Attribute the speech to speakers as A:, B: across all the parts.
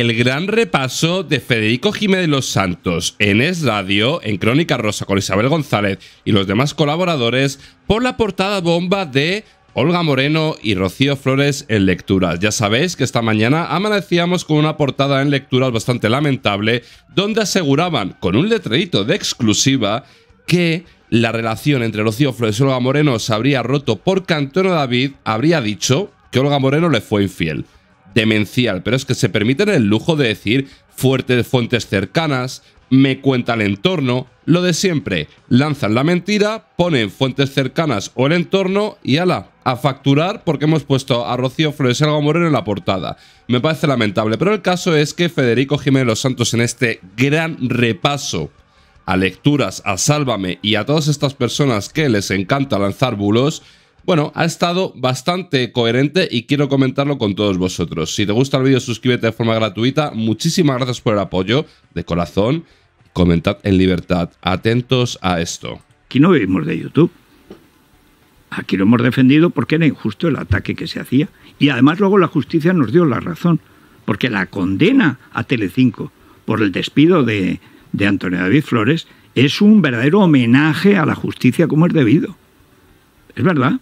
A: el gran repaso de Federico Jiménez los Santos en Es Radio, en Crónica Rosa con Isabel González y los demás colaboradores por la portada bomba de Olga Moreno y Rocío Flores en lecturas. Ya sabéis que esta mañana amanecíamos con una portada en lecturas bastante lamentable donde aseguraban con un letrerito de exclusiva que la relación entre Rocío Flores y Olga Moreno se habría roto porque Antonio David habría dicho que Olga Moreno le fue infiel demencial, pero es que se permiten el lujo de decir fuertes fuentes cercanas, me cuenta el entorno, lo de siempre, lanzan la mentira, ponen fuentes cercanas o el entorno y ala, a facturar porque hemos puesto a Rocío Flores Algo Moreno en la portada. Me parece lamentable, pero el caso es que Federico Jiménez Los Santos en este gran repaso a lecturas, a Sálvame y a todas estas personas que les encanta lanzar bulos, bueno, ha estado bastante coherente y quiero comentarlo con todos vosotros. Si te gusta el vídeo, suscríbete de forma gratuita. Muchísimas gracias por el apoyo, de corazón. Comentad en libertad. Atentos a esto. Aquí no vivimos de YouTube. Aquí lo hemos defendido porque
B: era injusto el ataque que se hacía. Y además luego la justicia nos dio la razón. Porque la condena a Telecinco por el despido de, de Antonio David Flores es un verdadero homenaje a la justicia como es debido. Es verdad.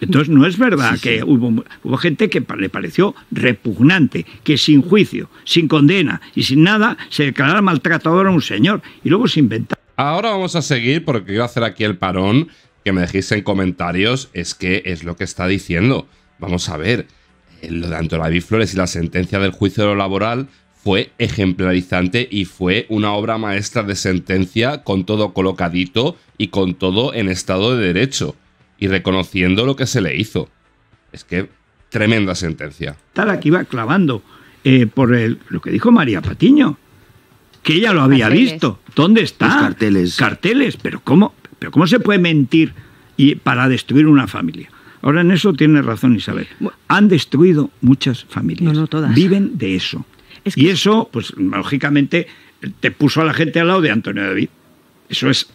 B: Entonces no es verdad que Hubo, gente que le pareció repugnante, que sin juicio,
A: sin condena y sin nada se declarara maltratador a un señor y luego se inventó Ahora vamos a seguir porque quiero hacer aquí el parón que me dejéis en comentarios es que es lo que está diciendo. Vamos a ver, eh, lo de Antolaví Flores y la sentencia del juicio de lo laboral fue ejemplarizante y fue una obra maestra de sentencia con todo colocadito y con todo en estado de derecho y reconociendo lo que se le hizo. Es que tremenda sentencia.
B: Tal aquí va clavando eh, por lo que dijo María Patiño, que ella lo había visto. ¿Dónde está? Los carteles. Carteles, pero ¿cómo, pero ¿cómo se puede mentir y, para destruir una familia? Ahora en eso tiene razón Isabel. Han destruido muchas familias. No, no todas. Viven de eso. Y eso, pues lógicamente, te puso a la gente al lado de Antonio David. Eso es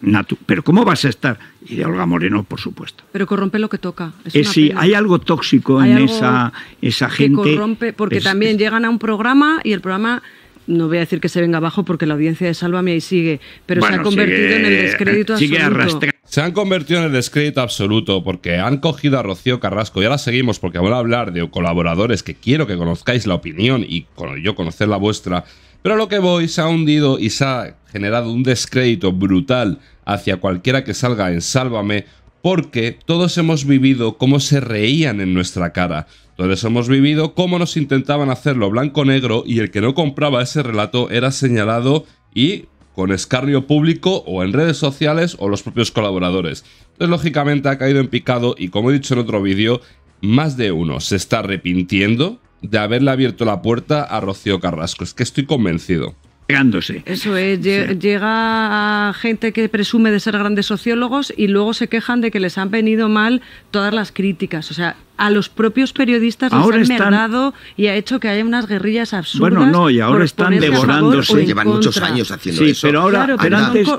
B: Pero ¿cómo vas a estar? Y de Olga Moreno, por supuesto.
C: Pero corrompe lo que toca.
B: Es eh, sí, hay algo tóxico en esa, esa gente. Que corrompe, porque también
C: llegan a un programa y el programa no voy a decir que se venga abajo porque la audiencia de Sálvame ahí sigue, pero se ha convertido en el descrédito eh, absoluto.
A: Se han convertido en el descrédito absoluto porque han cogido a Rocío Carrasco y ahora seguimos porque voy a hablar de colaboradores que quiero que conozcáis la opinión y yo conocer la vuestra pero a lo que voy se ha hundido y se ha generado un descrédito brutal hacia cualquiera que salga en Sálvame porque todos hemos vivido cómo se reían en nuestra cara. Todos hemos vivido cómo nos intentaban hacerlo blanco-negro y el que no compraba ese relato era señalado y con escarnio público o en redes sociales o los propios colaboradores. Entonces, lógicamente ha caído en picado y como he dicho en otro vídeo, más de uno se está arrepintiendo de haberle abierto la puerta a Rocío Carrasco. Es que estoy convencido. Pegándose.
C: Eso es, llega gente que presume de ser grandes sociólogos y luego se quejan de que les han venido mal todas las críticas. O sea, a los propios periodistas les han y ha hecho que haya unas guerrillas absurdas. Bueno, no, y ahora están devorándose. Llevan muchos años
B: haciendo sí, Pero ahora,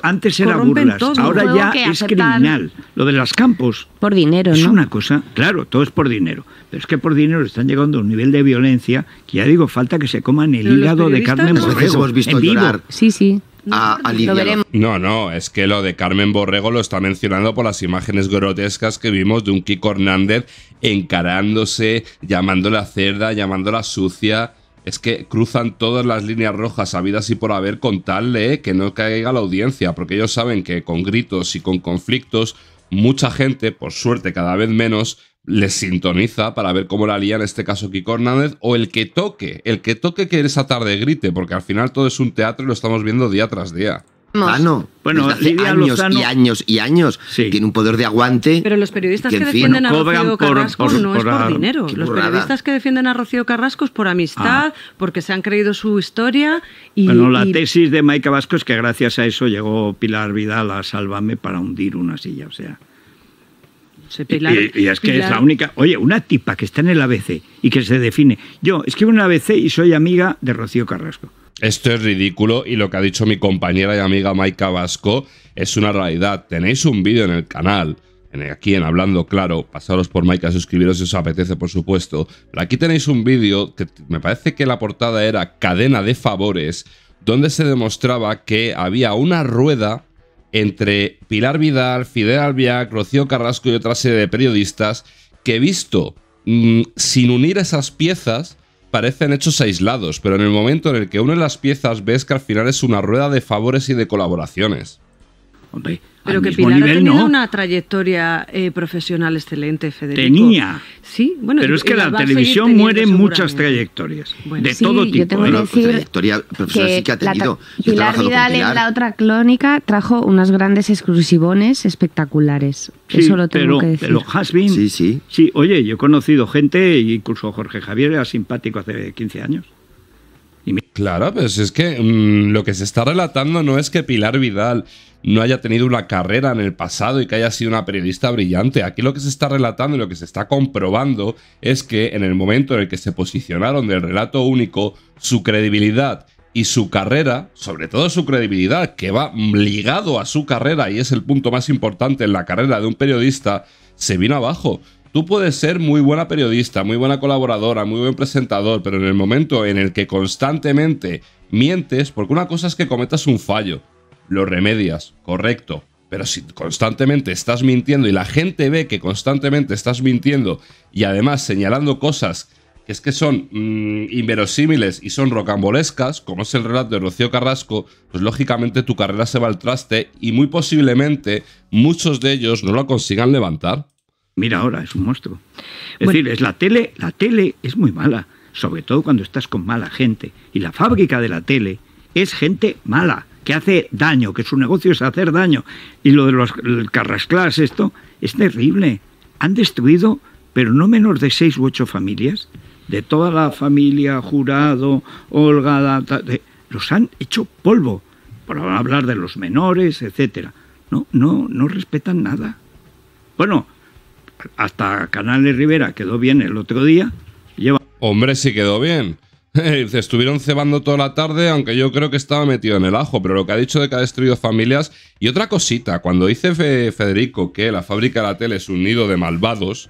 B: antes, era burlas, ahora ya es criminal. Lo de las campos. Por dinero, es Es una cosa, claro, todo es por dinero. Pero es que por dinero están llegando a un nivel de violencia que ya digo, falta que se coman el hígado de Carmen borrego.
A: Sí, sí. no, no, es que lo de Carmen Borrego lo está mencionando por las imágenes grotescas que vimos de un Kiko Hernández encarándose, llamándola cerda, llamándola sucia. Es que cruzan todas las líneas rojas habidas y por haber con tal de que no caiga la audiencia, porque ellos saben que con gritos y con conflictos, mucha gente, por suerte cada vez menos, les sintoniza para ver cómo la lía en este caso Kiko Hernández o el que toque, el que toque que esa tarde grite, porque al final todo es un teatro y lo estamos viendo día tras día. Bueno, pues hace años y años y años. Tiene un poder de aguante. Pero los periodistas que, defienden a Rocío Carrasco
C: no es por dinero. Los periodistas que defienden a Rocío Carrasco es por amistad, ah. porque se han creído su historia. Y, bueno, la
B: tesis de Maica Vasco es que gracias a eso llegó Pilar Vidal a Sálvame para hundir una silla, o sea.
C: y, es que es la
B: única. Oye, una tipa que está en el ABC y que se define. Yo escribo en el ABC y soy amiga de Rocío Carrasco.
A: Esto es ridículo y lo que ha dicho mi compañera y amiga Maika Vasco es una realidad. Tenéis un vídeo en el canal, en, aquí en Hablando Claro, pasaros por Maika, suscribiros si os apetece, por supuesto. Pero aquí tenéis un vídeo que me parece que la portada era Cadena de Favores, donde se demostraba que había una rueda entre Pilar Vidal, Fidel Albiac, Rocío Carrasco y otra serie de periodistas que he visto mm, sin unir esas piezas parecen hechos aislados, pero en el momento en el que unen las piezas ves que al final es una rueda de favores y de colaboraciones. Pero que Pilar ha tenido una
C: trayectoria eh, profesional excelente, Federico. Tenía. Sí, bueno. Pero es que la, televisión muere
B: muchas trayectorias. de todo tipo. Yo tengo ¿eh? que pues decir que Pilar Vidal en la
C: otra clónica trajo unas grandes exclusivones espectaculares. Eso lo tengo que decir. Pero
B: Hasbin. Sí, sí. Sí, oye, yo he conocido gente, incluso Jorge Javier era simpático hace 15 años.
A: Claro, pues es que mm, lo que se está relatando no es que Pilar Vidal no haya tenido una carrera en el pasado y que haya sido una periodista brillante. Aquí lo que se está relatando y lo que se está comprobando es que en el momento en el que se posicionaron del relato único, su credibilidad y su carrera, sobre todo su credibilidad, que va ligado a su carrera y es el punto más importante en la carrera de un periodista, se vino abajo. Tú puedes ser muy buena periodista, muy buena colaboradora, muy buen presentador, pero en el momento en el que constantemente mientes, porque una cosa es que cometas un fallo, lo remedias, correcto, pero si constantemente estás mintiendo y la gente ve que constantemente estás mintiendo y además señalando cosas que es que son mm, inverosímiles y son rocambolescas, como es el relato de Rocío Carrasco, pues lógicamente tu carrera se va al traste y muy posiblemente muchos de ellos no la consigan levantar. Mira ahora, es un monstruo.
B: Es decir, es la tele, la tele es muy mala, sobre todo cuando estás con mala gente. Y la fábrica de la tele es gente mala, que hace daño, que su negocio es hacer daño. Y lo de los carrasclas, esto, es terrible. Han destruido, pero no menos de seis u ocho familias, de toda la familia, jurado, holgada. los han hecho polvo, por hablar de los menores, etcétera. No, no, no respetan nada.
A: Bueno, hasta Canales Rivera quedó bien el otro día. Hombre, sí quedó bien. Estuvieron cebando toda la tarde, aunque yo creo que estaba metido en el ajo, pero lo que ha dicho de que ha destruido familias. Y otra cosita, cuando dice Federico que la fábrica de la tele es un nido de malvados,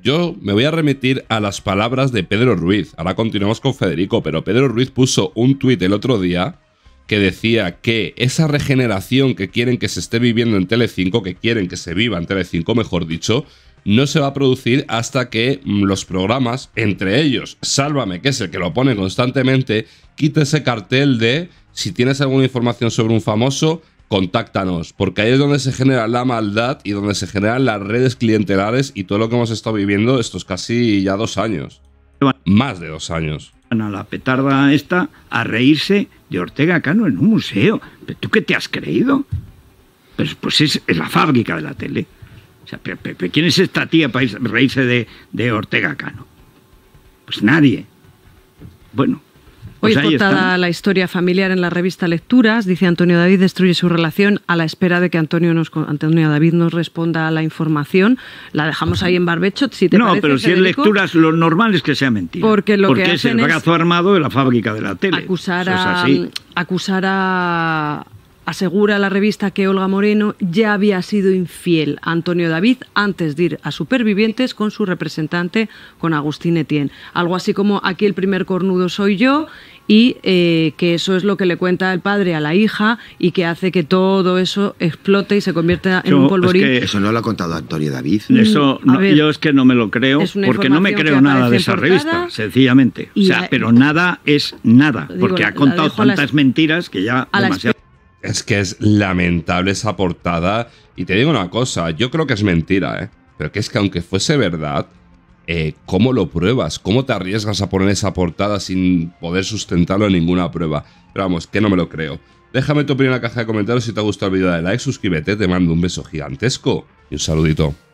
A: yo me voy a remitir a las palabras de Pedro Ruiz. Ahora continuamos con Federico, pero Pedro Ruiz puso un tuit el otro día que decía que esa regeneración que quieren que se esté viviendo en Tele 5, que quieren que se viva en Tele5, mejor dicho, no se va a producir hasta que mm, los programas, entre ellos Sálvame, que es el que lo pone constantemente, quite ese cartel de si tienes alguna información sobre un famoso, contáctanos, porque ahí es donde se genera la maldad y donde se generan las redes clientelares y todo lo que hemos estado viviendo estos casi ya dos años. Más de dos años. Ana la petarda esta a
B: reírse de Ortega Cano en un museo. ¿Pero tú qué te has creído? Pues, pues es la fábrica de la tele. O sea, ¿Quién es esta tía para reírse de, Ortega Cano? Pues nadie. Bueno, pues Hoy pues contada
C: la historia familiar en la revista Lecturas, dice Antonio David, destruye su relación a la espera de que Antonio, Antonio David nos responda a la información. La dejamos ahí en barbecho, si No, pero si es Lecturas,
B: lo normal es que sea mentira. Porque, lo que es el brazo armado de la fábrica de la tele.
C: acusar a, Asegura la revista que Olga Moreno ya había sido infiel a Antonio David antes de ir a Supervivientes con su representante, con Agustín Etienne. Algo así como aquí el primer cornudo soy yo y eh, que eso es lo que le cuenta el padre a la hija y que hace que todo eso explote y se convierta en un polvorín. eso
B: no lo ha contado Antonio David. Mm, eso mm, yo es que no me lo creo porque no me creo nada de esa revista, sencillamente. O sea, pero nada es nada, porque ha contado tantas
A: mentiras que ya es que es lamentable esa portada. Y te digo una cosa, yo creo que es mentira, ¿eh? Pero que es que aunque fuese verdad, eh, ¿cómo lo pruebas? ¿Cómo te arriesgas a poner esa portada sin poder sustentarlo en ninguna prueba? Pero vamos, que no me lo creo. Déjame tu opinión en la caja de comentarios si te ha gustado el vídeo, dale like, suscríbete, te mando un beso gigantesco y un saludito.